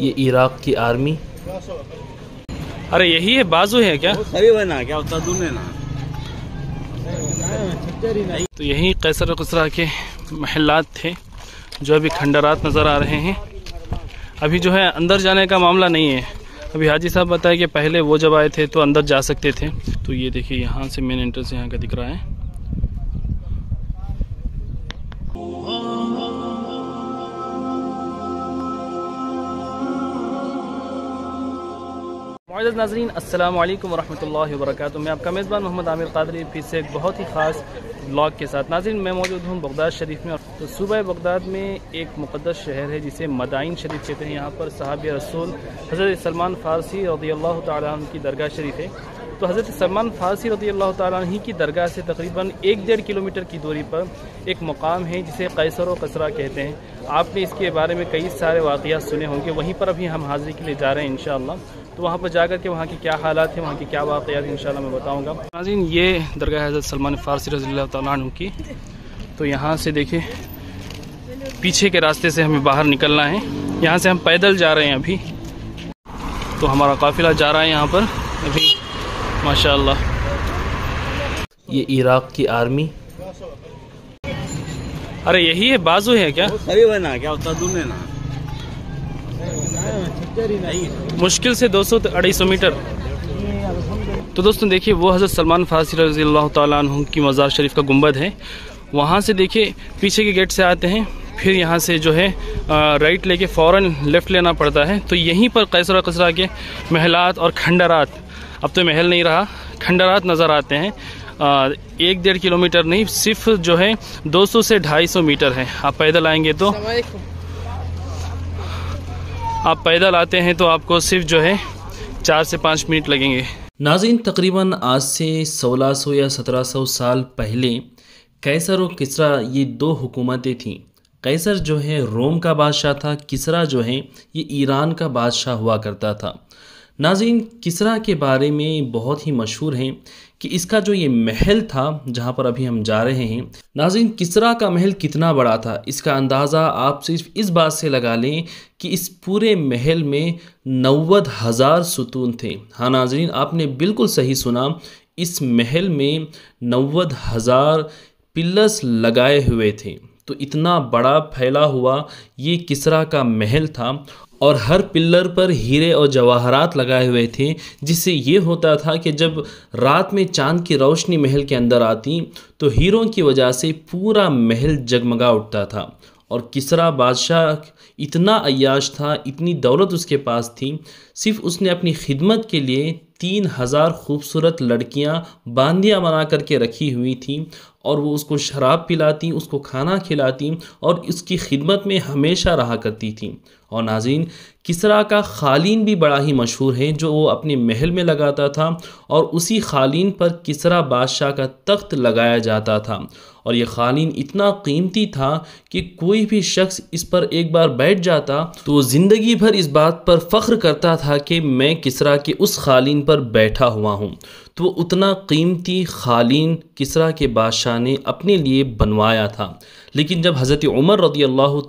ये इराक की आर्मी अरे यही है बाजू है क्या बना क्या ना तो यही कैसर कसरा के महलात थे जो अभी खंडरात नज़र आ रहे हैं अभी जो है अंदर जाने का मामला नहीं है अभी हाजी साहब बताए कि पहले वो जब आए थे तो अंदर जा सकते थे तो ये देखिए यहाँ से मेन एंट्रेंस यहाँ का दिख रहा है अज़ नाजरीन अल्लाम वरहमल वर्क मैं आपका मेज़बान मोहम्मद आमिर कादरी फिर से एक बहुत ही ख़ास ब्लॉग के साथ नाजरीन मैं मौजूद हूँ बगदाद शरीफ में तो सूबह बगदाद में एक मुकदस शहर है जिसे मदाइन शरीफ कहते हैं यहाँ पर साहब रसूल हज़रत सलमान फ़ारसी रदी अल्लाह तन की दरगाह शरीफ है तो हज़रत सलमान फ़ारसी रदी अल्लाह तह की दरगाह से तकरीबन एक डेढ़ किलोमीटर की दूरी पर एक मकाम है जिसे कैसर व कसरा कहते हैं आपने इसके बारे में कई सारे वाक़ सुने होंगे वहीं पर अभी हम हाजिरी के लिए जा रहे हैं इन तो वहाँ पर जाकर के वहाँ के क्या हालात हैं वहाँ के क्या हैं इन मैं बताऊँगा नाजीन ये दरगाह हज़रत सलमान फ़ारसी रज़ी तु की तो यहाँ से देखिए पीछे के रास्ते से हमें बाहर निकलना है यहाँ से हम पैदल जा रहे हैं अभी तो हमारा काफ़िला जा रहा है यहाँ पर अभी माशा ये इराक़ की आर्मी अरे यही है बाजू है क्या अरे वह ना क्या होता दूर ना मुश्किल से 200 सौ अढ़ाई सौ मीटर तो दोस्तों देखिए वो हज़रत सलमान फारसी रजी अल्लाह तु की मज़ार शरीफ का गुम्बद है वहाँ से देखिए पीछे के गेट से आते हैं फिर यहाँ से जो है राइट लेके फौरन लेफ़्ट लेना पड़ता है तो यहीं पर कैसरा कसरा के महलात और खंडरात अब तो महल नहीं रहा खंडरात नज़र आते हैं एक डेढ़ किलोमीटर नहीं सिर्फ जो है 200 से 250 मीटर है आप पैदल आएंगे तो आप पैदल आते हैं तो आपको सिर्फ जो है चार से पाँच मिनट लगेंगे नाजिन तकरीबन आज से 1600 या 1700 साल पहले कैसर और किसरा ये दो हुकूमतें थीं कैसर जो है रोम का बादशाह था किसरा जो है ये ईरान का बादशाह हुआ करता था नाजिन किसरा के बारे में बहुत ही मशहूर हैं कि इसका जो ये महल था जहाँ पर अभी हम जा रहे हैं नाजिन किसरा का महल कितना बड़ा था इसका अंदाज़ा आप सिर्फ इस बात से लगा लें कि इस पूरे महल में नवद हज़ार सुतून थे हाँ नाजरीन आपने बिल्कुल सही सुना इस महल में नवद हज़ार पिल्लस लगाए हुए थे तो इतना बड़ा फैला हुआ ये किसरा का महल था और हर पिल्लर पर हीरे और जवाहरात लगाए हुए थे जिससे ये होता था कि जब रात में चांद की रोशनी महल के अंदर आती तो हीरों की वजह से पूरा महल जगमगा उठता था और किसरा बादशाह इतना अयाश था इतनी दौलत उसके पास थी सिर्फ उसने अपनी खिदमत के लिए तीन हज़ार खूबसूरत लड़कियां बांदियां बना करके रखी हुई थी और वो उसको शराब पिलाती उसको खाना खिलाती और उसकी खिदमत में हमेशा रहा करती थी और नाजीन किसरा का खालीन भी बड़ा ही मशहूर है जो वो अपने महल में लगाता था और उसी खालीन पर किसरा बादशाह का तख्त लगाया जाता था और ये खालीन इतना कीमती था कि कोई भी शख्स इस पर एक बार बैठ जाता तो ज़िंदगी भर इस बात पर फ़ख्र करता था कि मैं किसरा के उस खालीन पर बैठा हुआ हूँ तो उतना कीमती खालीन किसरा के बादशाह ने अपने लिए बनवाया था लेकिन जब हज़रत उमर रदी अल्लाह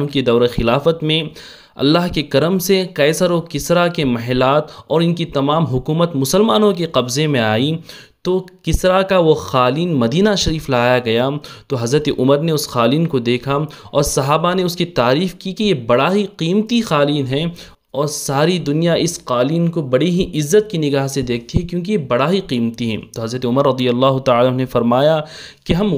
तु की दौर खिलाफत में अल्लाह के करम से कैसर व किसरा के महलात और इनकी तमाम हुकूमत मुसलमानों के कब्ज़े में आई तो किसरा का वो खालीन मदीना शरीफ लाया गया तो हज़रत उमर ने उस खालीन को देखा और साहबा ने उसकी तारीफ़ की कि ये बड़ा ही कीमती खालीन है और सारी दुनिया इस कालीन को बड़ी ही इज़्ज़त की निगाह से देखती है क्योंकि ये बड़ा ही कीमती है तो हज़रत उमर रदी अल्लाह ने फरमाया कि हम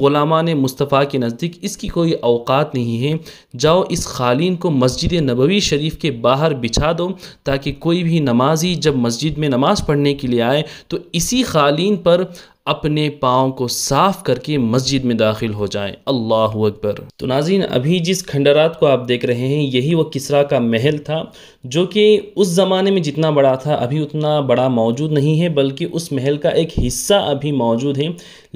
ने मुस्तफ़ा के नज़दीक इसकी कोई अवकात नहीं है जाओ इस कालीन को मस्जिद नबवी शरीफ के बाहर बिछा दो ताकि कोई भी नमाजी जब मस्जिद में नमाज़ पढ़ने के लिए आए तो इसी कालीन पर अपने पाँव को साफ करके मस्जिद में दाखिल हो जाए अल्लाह अकबर तो नाजीन अभी जिस खंडरात को आप देख रहे हैं यही वह किसरा का महल था जो कि उस ज़माने में जितना बड़ा था अभी उतना बड़ा मौजूद नहीं है बल्कि उस महल का एक हिस्सा अभी मौजूद है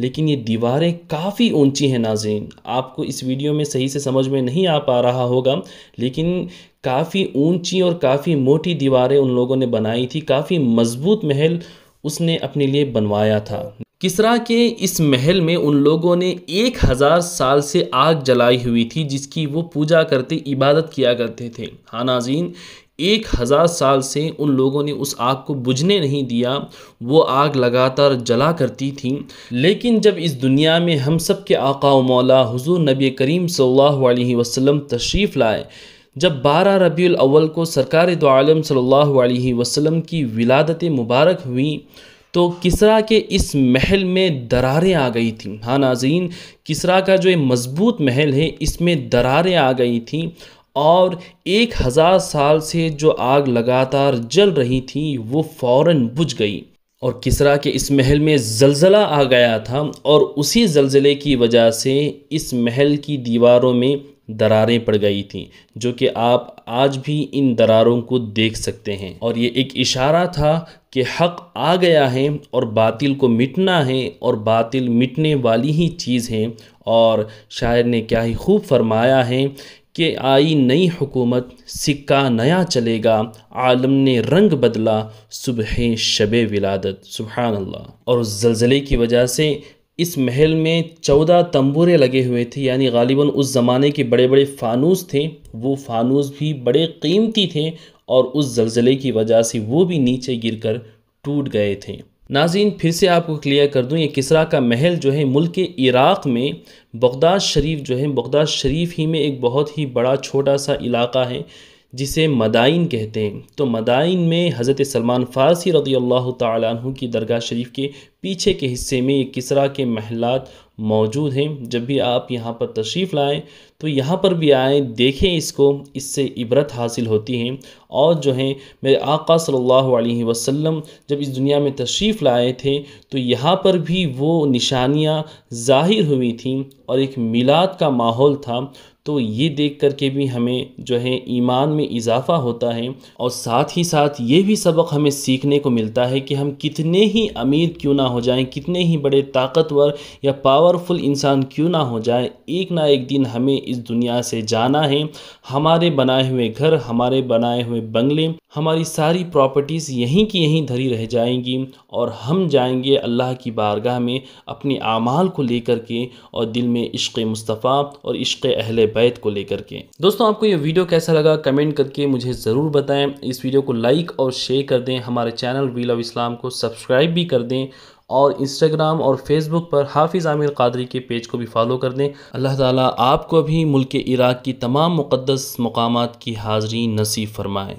लेकिन ये दीवारें काफ़ी ऊंची हैं नाजीन आपको इस वीडियो में सही से समझ में नहीं आ पा रहा होगा लेकिन काफ़ी ऊंची और काफ़ी मोटी दीवारें उन लोगों ने बनाई थी काफ़ी मज़बूत महल उसने अपने लिए बनवाया था किसरा के इस महल में उन लोगों ने एक हज़ार साल से आग जलाई हुई थी जिसकी वो पूजा करते इबादत किया करते थे हाँ नाजीन एक हज़ार साल से उन लोगों ने उस आग को बुझने नहीं दिया वो आग लगातार जला करती थी लेकिन जब इस दुनिया में हम सब के आका मौला हुजूर नबी करीम सल्लल्लाहु अलैहि वसल्लम तशरीफ़ लाए जब बारह रबी अव्वल को सरकार दो आलम सल्लल्लाहु अलैहि वसल्लम की विलादत मुबारक हुई तो किसरा के इस महल में दरारें आ गई थी हाँ नाजीन किसरा का जो ये मज़बूत महल है इसमें दरारें आ गई थी और एक हज़ार साल से जो आग लगातार जल रही थी वो फ़ौर बुझ गई और किसरा के इस महल में जलज़ला आ गया था और उसी जलज़ले की वजह से इस महल की दीवारों में दरारें पड़ गई थी जो कि आप आज भी इन दरारों को देख सकते हैं और ये एक इशारा था कि हक आ गया है और बातिल को मिटना है और बातिल मिटने वाली ही चीज़ है और शायर ने क्या ही खूब फरमाया है कि आई नई हुकूमत सिक्का नया चलेगा आलम ने रंग बदला सुबह शब विलादत सुबहानल्ला और उस जलज़ले की वजह से इस महल में चौदह तंबूरे लगे हुए थे यानी गालिबा उस ज़माने के बड़े बड़े फानूस थे वो फानूस भी बड़े कीमती थे और उस जलज़ले की वजह से वो भी नीचे गिरकर टूट गए थे नाजीन फिर से आपको क्लियर कर दूं ये किसरा का महल जो है मुल्क इराक़ में बगदाद शरीफ जो है बगदाद शरीफ ही में एक बहुत ही बड़ा छोटा सा इलाका है जिसे मदाइन कहते हैं तो मदाइन में हज़रत सलमान फ़ारसी रदी अल्लाह तु की दरगाह शरीफ के पीछे के हिस्से में किसरा के महलात मौजूद हैं जब भी आप यहाँ पर तशरीफ़ लाएँ तो यहाँ पर भी आएँ देखें इसको इससे इबरत हासिल होती है और जो है मेरे आका सल्लल्लाहु अलैहि वसल्लम जब इस दुनिया में तशरीफ़ लाए थे तो यहाँ पर भी वो निशानियाँ ज़ाहिर हुई थी और एक मिलाद का माहौल था तो ये देख कर के भी हमें जो है ईमान में इजाफ़ा होता है और साथ ही साथ ये भी सबक हमें सीखने को मिलता है कि हम कितने ही अमीर क्यों ना हो जाएं कितने ही बड़े ताकतवर या पावरफुल इंसान क्यों ना हो जाए एक ना एक दिन हमें इस दुनिया से जाना है हमारे बनाए हुए घर हमारे बनाए हुए बंगले हमारी सारी प्रॉपर्टीज़ यहीं की यहीं धरी रह जाएंगी और हम जाएंगे अल्लाह की बारगाह में अपने आमाल को लेकर के और दिल में इश्क मुस्तफ़ा और इश्क अहल बैत को लेकर के दोस्तों आपको ये वीडियो कैसा लगा कमेंट करके मुझे ज़रूर बताएं इस वीडियो को लाइक और शेयर कर दें हमारे चैनल वील ऑफ इस्लाम को सब्सक्राइब भी कर दें और इंस्टाग्राम और फेसबुक पर हाफिज़ आमिर कादरी के पेज को भी फॉलो कर दें अल्लाह ताला आपको भी मुल्क इराक़ की तमाम मुक़दस मकाम की हाज़री नसीब फरमाएँ